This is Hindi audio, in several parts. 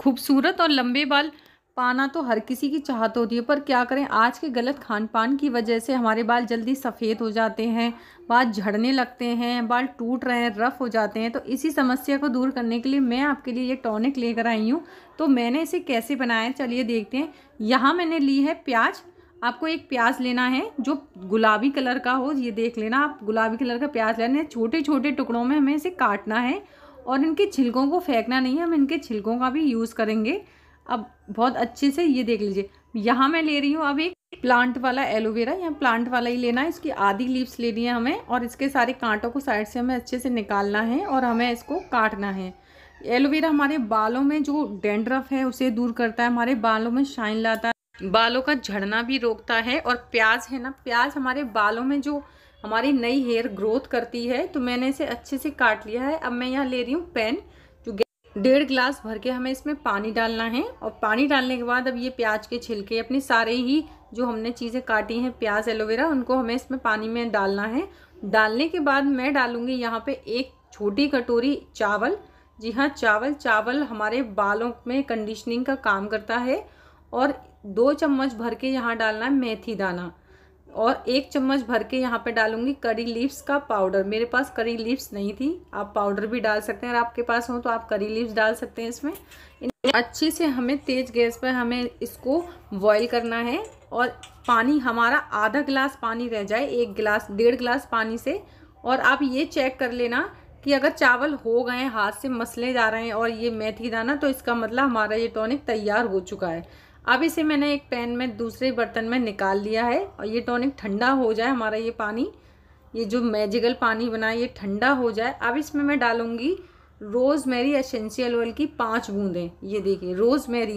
खूबसूरत और लंबे बाल पाना तो हर किसी की चाहत होती है पर क्या करें आज के गलत खान पान की वजह से हमारे बाल जल्दी सफ़ेद हो जाते हैं बाल झड़ने लगते हैं बाल टूट रहे हैं रफ़ हो जाते हैं तो इसी समस्या को दूर करने के लिए मैं आपके लिए ये टॉनिक लेकर आई हूँ तो मैंने इसे कैसे बनाया चलिए देखते हैं यहाँ मैंने ली है प्याज आपको एक प्याज लेना है जो गुलाबी कलर का हो ये देख लेना आप गुलाबी कलर का प्याज लेना है छोटे छोटे टुकड़ों में हमें इसे काटना है और इनके छिलकों को फेंकना नहीं है हम इनके छिलकों का भी यूज़ करेंगे अब बहुत अच्छे से ये देख लीजिए यहाँ मैं ले रही हूँ अब एक प्लांट वाला एलोवेरा यहाँ प्लांट वाला ही लेना है इसकी आधी लीव्स लेनी है हमें और इसके सारे कांटों को साइड से हमें अच्छे से निकालना है और हमें इसको काटना है एलोवेरा हमारे बालों में जो डेंड्रफ है उसे दूर करता है हमारे बालों में शाइन लाता है बालों का झड़ना भी रोकता है और प्याज है ना प्याज हमारे बालों में जो हमारी नई हेयर ग्रोथ करती है तो मैंने इसे अच्छे से काट लिया है अब मैं यहाँ ले रही हूँ पेन जो डेढ़ ग्लास भर के हमें इसमें पानी डालना है और पानी डालने के बाद अब ये प्याज के छिलके अपने सारे ही जो हमने चीज़ें काटी हैं प्याज एलोवेरा उनको हमें इसमें पानी में डालना है डालने के बाद मैं डालूँगी यहाँ पे एक छोटी कटोरी चावल जी हाँ चावल चावल हमारे बालों में कंडीशनिंग का काम करता है और दो चम्मच भर के यहाँ डालना है मेथी दाना और एक चम्मच भर के यहाँ पे डालूंगी करी लीव्स का पाउडर मेरे पास करी लीव्स नहीं थी आप पाउडर भी डाल सकते हैं अगर आपके पास हो तो आप करी लीव्स डाल सकते हैं इसमें अच्छे से हमें तेज़ गैस पर हमें इसको बॉईल करना है और पानी हमारा आधा गिलास पानी रह जाए एक गिलास डेढ़ गिलास पानी से और आप ये चेक कर लेना कि अगर चावल हो गए हाथ से मसले जा रहे हैं और ये मेथी दाना तो इसका मतलब हमारा ये टॉनिक तैयार हो चुका है अब इसे मैंने एक पैन में दूसरे बर्तन में निकाल लिया है और ये टॉनिक ठंडा हो जाए हमारा ये पानी ये जो मैजिकल पानी बना ये ठंडा हो जाए अब इसमें मैं डालूँगी रोज़मेरी एसेंशियल ऑयल की पांच बूंदें ये देखिए रोज़मेरी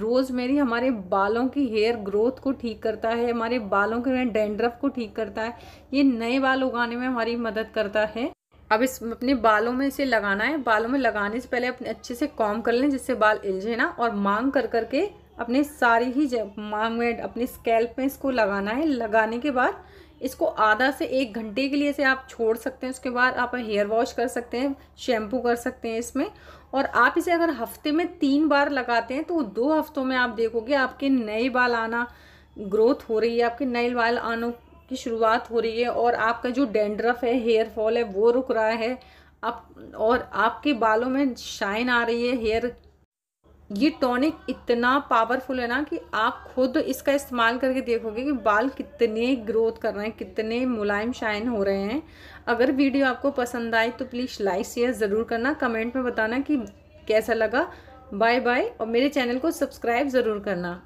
रोज़मेरी हमारे बालों की हेयर ग्रोथ को ठीक करता है हमारे बालों के डेंड्रफ को ठीक करता है ये नए बाल उगाने में हमारी मदद करता है अब इस अपने बालों में इसे लगाना है बालों में लगाने से पहले अपने अच्छे से कॉम कर लें जिससे बाल इलझे ना और मांग कर करके अपने सारी ही मांग में अपने स्कैल्प में इसको लगाना है लगाने के बाद इसको आधा से एक घंटे के लिए से आप छोड़ सकते हैं उसके बाद आप हेयर वॉश कर सकते हैं शैम्पू कर सकते हैं इसमें और आप इसे अगर हफ्ते में तीन बार लगाते हैं तो दो हफ्तों में आप देखोगे आपके नए बाल आना ग्रोथ हो रही है आपके नए बाल आनों की शुरुआत हो रही है और आपका जो डेंड्रफ है हेयर फॉल है वो रुक रहा है आप और आपके बालों में शाइन आ रही है हेयर ये टॉनिक इतना पावरफुल है ना कि आप खुद इसका इस्तेमाल करके देखोगे कि बाल कितने ग्रोथ कर रहे हैं कितने मुलायम शाइन हो रहे हैं अगर वीडियो आपको पसंद आए तो प्लीज़ लाइक शेयर ज़रूर करना कमेंट में बताना कि कैसा लगा बाय बाय और मेरे चैनल को सब्सक्राइब ज़रूर करना